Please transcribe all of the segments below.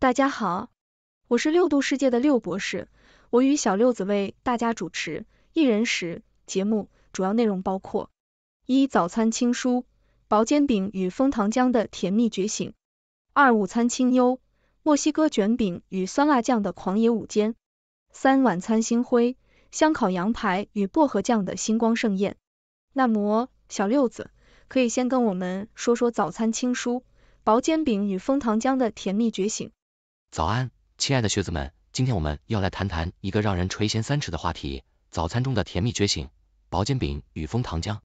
大家好，我是六度世界的六博士，我与小六子为大家主持一人食节目。主要内容包括：一、早餐轻舒薄煎饼与枫糖浆的甜蜜觉醒；二、午餐清幽墨西哥卷饼与酸辣酱的狂野午间；三、晚餐星辉香烤羊排与薄荷酱的星光盛宴。那么，小六子可以先跟我们说说早餐轻舒薄煎饼与枫糖浆的甜蜜觉醒。早安，亲爱的学子们，今天我们要来谈谈一个让人垂涎三尺的话题——早餐中的甜蜜觉醒：薄煎饼与枫糖浆。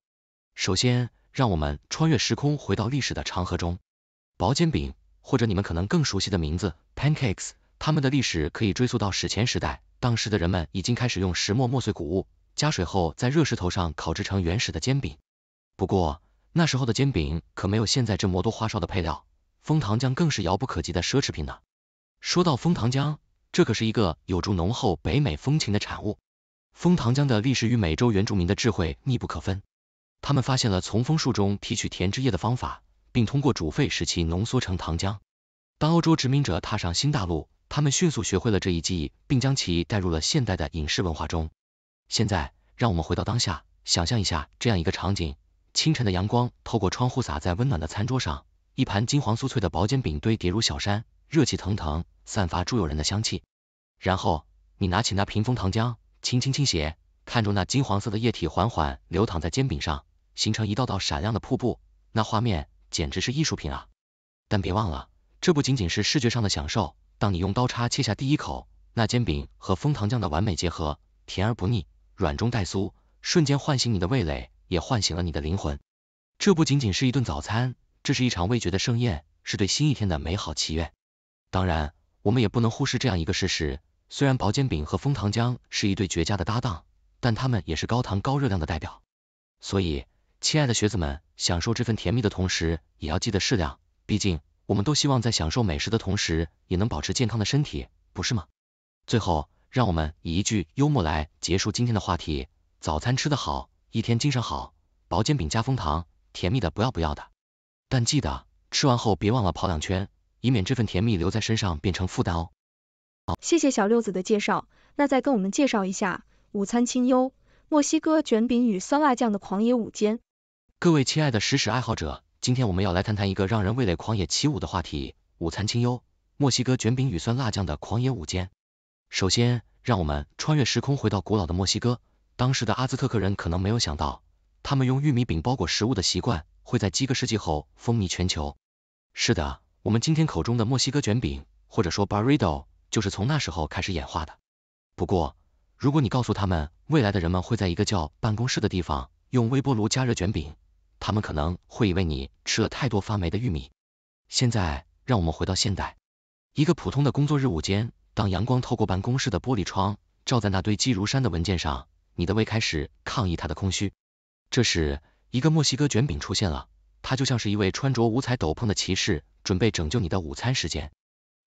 首先，让我们穿越时空，回到历史的长河中。薄煎饼，或者你们可能更熟悉的名字 pancakes，它们的历史可以追溯到史前时代。当时的人们已经开始用石磨磨碎谷物，加水后在热石头上烤制成原始的煎饼。不过，那时候的煎饼可没有现在这么多花哨的配料，枫糖浆更是遥不可及的奢侈品呢。说到枫糖浆，这可是一个有着浓厚北美风情的产物。枫糖浆的历史与美洲原住民的智慧密不可分，他们发现了从枫树中提取甜汁液的方法，并通过煮沸使其浓缩成糖浆。当欧洲殖民者踏上新大陆，他们迅速学会了这一技艺，并将其带入了现代的饮食文化中。现在，让我们回到当下，想象一下这样一个场景：清晨的阳光透过窗户洒在温暖的餐桌上，一盘金黄酥脆的薄煎饼堆叠如小山。热气腾腾，散发住诱人的香气。然后你拿起那瓶蜂糖浆，轻轻倾斜，看着那金黄色的液体缓缓流淌在煎饼上，形成一道道闪亮的瀑布，那画面简直是艺术品啊！但别忘了，这不仅仅是视觉上的享受。当你用刀叉切下第一口，那煎饼和蜂糖浆的完美结合，甜而不腻，软中带酥，瞬间唤醒你的味蕾，也唤醒了你的灵魂。这不仅仅是一顿早餐，这是一场味觉的盛宴，是对新一天的美好祈愿。当然，我们也不能忽视这样一个事实，虽然薄煎饼和枫糖浆是一对绝佳的搭档，但它们也是高糖高热量的代表。所以，亲爱的学子们，享受这份甜蜜的同时，也要记得适量，毕竟我们都希望在享受美食的同时，也能保持健康的身体，不是吗？最后，让我们以一句幽默来结束今天的话题：早餐吃得好，一天精神好。薄煎饼加枫糖，甜蜜的不要不要的，但记得吃完后别忘了跑两圈。以免这份甜蜜留在身上变成负担哦。好，谢谢小六子的介绍，那再跟我们介绍一下午餐清幽墨西哥卷饼与酸辣酱的狂野午间。各位亲爱的食史爱好者，今天我们要来谈谈一个让人味蕾狂野起舞的话题——午餐清幽墨西哥卷饼与酸辣酱的狂野午间。首先，让我们穿越时空回到古老的墨西哥，当时的阿兹特克人可能没有想到，他们用玉米饼包裹食物的习惯会在几个世纪后风靡全球。是的。我们今天口中的墨西哥卷饼，或者说 burrito，就是从那时候开始演化的。不过，如果你告诉他们未来的人们会在一个叫办公室的地方用微波炉加热卷饼，他们可能会以为你吃了太多发霉的玉米。现在，让我们回到现代，一个普通的工作日午间，当阳光透过办公室的玻璃窗照在那堆积如山的文件上，你的胃开始抗议它的空虚。这时，一个墨西哥卷饼出现了，它就像是一位穿着五彩斗篷的骑士。准备拯救你的午餐时间。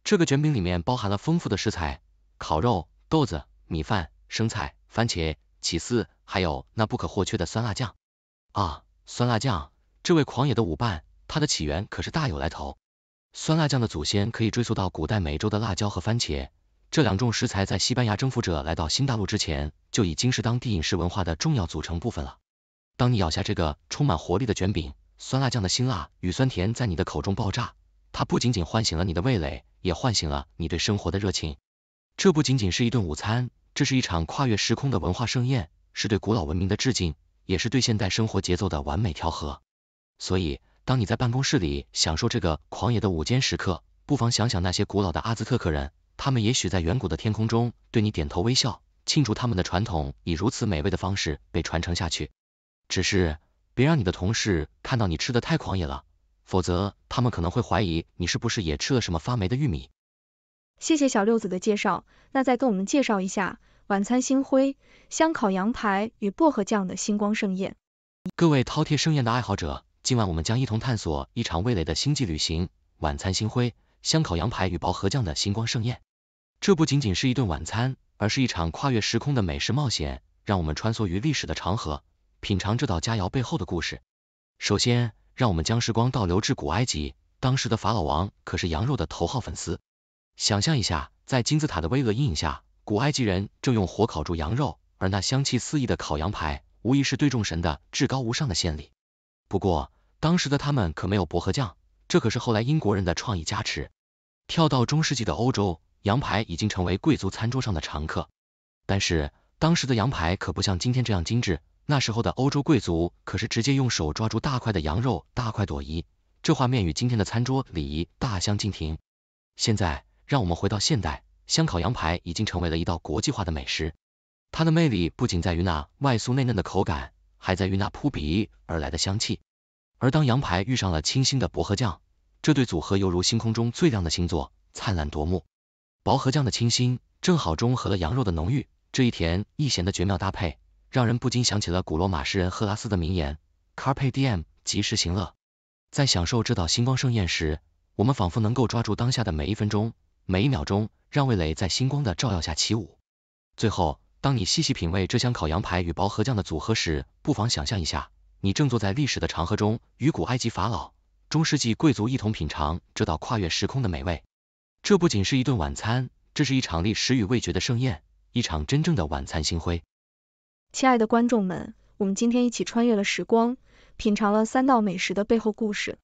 这个卷饼里面包含了丰富的食材，烤肉、豆子、米饭、生菜、番茄、起司，还有那不可或缺的酸辣酱。啊，酸辣酱！这位狂野的舞伴，它的起源可是大有来头。酸辣酱的祖先可以追溯到古代美洲的辣椒和番茄，这两种食材在西班牙征服者来到新大陆之前就已经是当地饮食文化的重要组成部分了。当你咬下这个充满活力的卷饼，酸辣酱的辛辣与酸甜在你的口中爆炸。它不仅仅唤醒了你的味蕾，也唤醒了你对生活的热情。这不仅仅是一顿午餐，这是一场跨越时空的文化盛宴，是对古老文明的致敬，也是对现代生活节奏的完美调和。所以，当你在办公室里享受这个狂野的午间时刻，不妨想想那些古老的阿兹特克人，他们也许在远古的天空中对你点头微笑，庆祝他们的传统以如此美味的方式被传承下去。只是别让你的同事看到你吃的太狂野了。否则，他们可能会怀疑你是不是也吃了什么发霉的玉米。谢谢小六子的介绍，那再跟我们介绍一下晚餐星辉香烤羊排与薄荷酱的星光盛宴。各位饕餮盛宴的爱好者，今晚我们将一同探索一场味蕾的星际旅行——晚餐星辉香烤羊排与薄荷酱的星光盛宴。这不仅仅是一顿晚餐，而是一场跨越时空的美食冒险。让我们穿梭于历史的长河，品尝这道佳肴背后的故事。首先。让我们将时光倒流至古埃及，当时的法老王可是羊肉的头号粉丝。想象一下，在金字塔的巍峨阴影下，古埃及人正用火烤住羊肉，而那香气四溢的烤羊排，无疑是对众神的至高无上的献礼。不过，当时的他们可没有薄荷酱，这可是后来英国人的创意加持。跳到中世纪的欧洲，羊排已经成为贵族餐桌上的常客，但是当时的羊排可不像今天这样精致。那时候的欧洲贵族可是直接用手抓住大块的羊肉大快朵颐，这画面与今天的餐桌礼仪大相径庭。现在，让我们回到现代，香烤羊排已经成为了一道国际化的美食。它的魅力不仅在于那外酥内嫩的口感，还在于那扑鼻而来的香气。而当羊排遇上了清新的薄荷酱，这对组合犹如星空中最亮的星座，灿烂夺目。薄荷酱的清新正好中和了羊肉的浓郁，这一甜一咸的绝妙搭配。让人不禁想起了古罗马诗人赫拉斯的名言，carpe diem，及时行乐。在享受这道星光盛宴时，我们仿佛能够抓住当下的每一分钟、每一秒钟，让味蕾在星光的照耀下起舞。最后，当你细细品味这香烤羊排与薄荷酱的组合时，不妨想象一下，你正坐在历史的长河中，与古埃及法老、中世纪贵族一同品尝这道跨越时空的美味。这不仅是一顿晚餐，这是一场历史与味觉的盛宴，一场真正的晚餐星辉。亲爱的观众们，我们今天一起穿越了时光，品尝了三道美食的背后故事。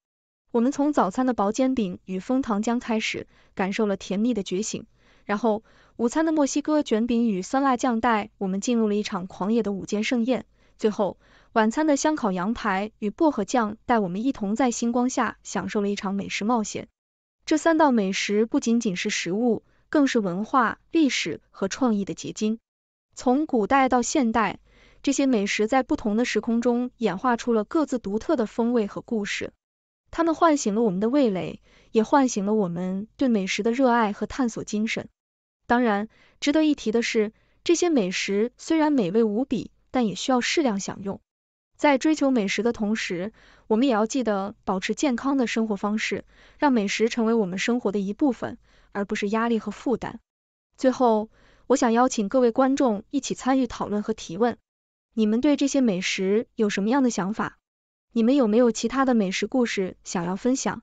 我们从早餐的薄煎饼与枫糖浆开始，感受了甜蜜的觉醒；然后午餐的墨西哥卷饼与酸辣酱带我们进入了一场狂野的午间盛宴；最后晚餐的香烤羊排与薄荷酱带我们一同在星光下享受了一场美食冒险。这三道美食不仅仅是食物，更是文化、历史和创意的结晶。从古代到现代。这些美食在不同的时空中演化出了各自独特的风味和故事，它们唤醒了我们的味蕾，也唤醒了我们对美食的热爱和探索精神。当然，值得一提的是，这些美食虽然美味无比，但也需要适量享用。在追求美食的同时，我们也要记得保持健康的生活方式，让美食成为我们生活的一部分，而不是压力和负担。最后，我想邀请各位观众一起参与讨论和提问。你们对这些美食有什么样的想法？你们有没有其他的美食故事想要分享？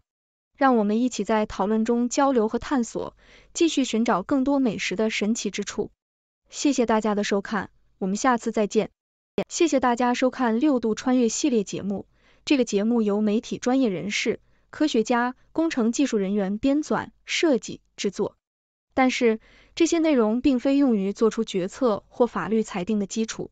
让我们一起在讨论中交流和探索，继续寻找更多美食的神奇之处。谢谢大家的收看，我们下次再见。谢谢大家收看六度穿越系列节目。这个节目由媒体专业人士、科学家、工程技术人员编纂、设计、制作，但是这些内容并非用于做出决策或法律裁定的基础。